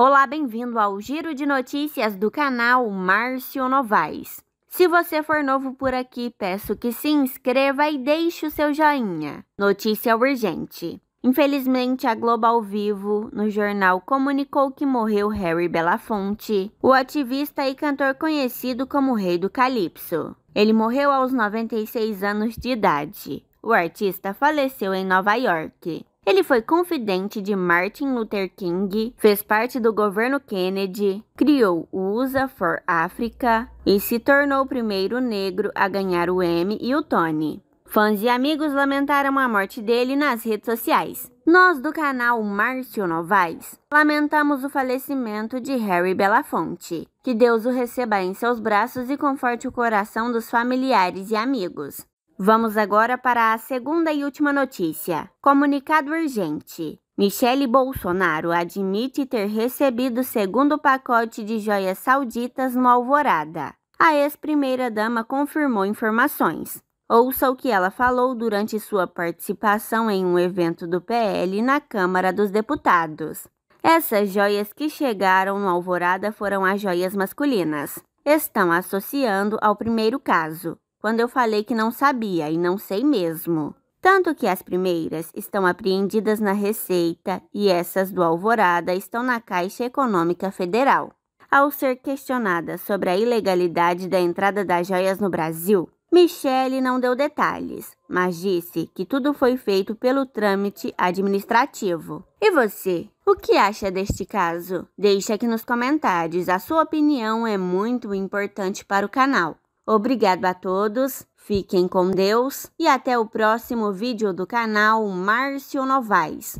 Olá, bem-vindo ao Giro de Notícias do canal Márcio Novaes. Se você for novo por aqui, peço que se inscreva e deixe o seu joinha. Notícia urgente. Infelizmente, a Globo ao vivo, no jornal, comunicou que morreu Harry Belafonte, o ativista e cantor conhecido como Rei do Calypso. Ele morreu aos 96 anos de idade. O artista faleceu em Nova York. Ele foi confidente de Martin Luther King, fez parte do governo Kennedy, criou o USA for Africa e se tornou o primeiro negro a ganhar o Emmy e o Tony. Fãs e amigos lamentaram a morte dele nas redes sociais. Nós do canal Márcio Novaes lamentamos o falecimento de Harry Belafonte. Que Deus o receba em seus braços e conforte o coração dos familiares e amigos. Vamos agora para a segunda e última notícia. Comunicado urgente. Michele Bolsonaro admite ter recebido o segundo pacote de joias sauditas no Alvorada. A ex-primeira-dama confirmou informações. Ouça o que ela falou durante sua participação em um evento do PL na Câmara dos Deputados. Essas joias que chegaram no Alvorada foram as joias masculinas. Estão associando ao primeiro caso, quando eu falei que não sabia e não sei mesmo. Tanto que as primeiras estão apreendidas na Receita e essas do Alvorada estão na Caixa Econômica Federal. Ao ser questionada sobre a ilegalidade da entrada das joias no Brasil, Michele não deu detalhes, mas disse que tudo foi feito pelo trâmite administrativo. E você, o que acha deste caso? Deixe aqui nos comentários, a sua opinião é muito importante para o canal. Obrigado a todos, fiquem com Deus e até o próximo vídeo do canal Márcio Novaes.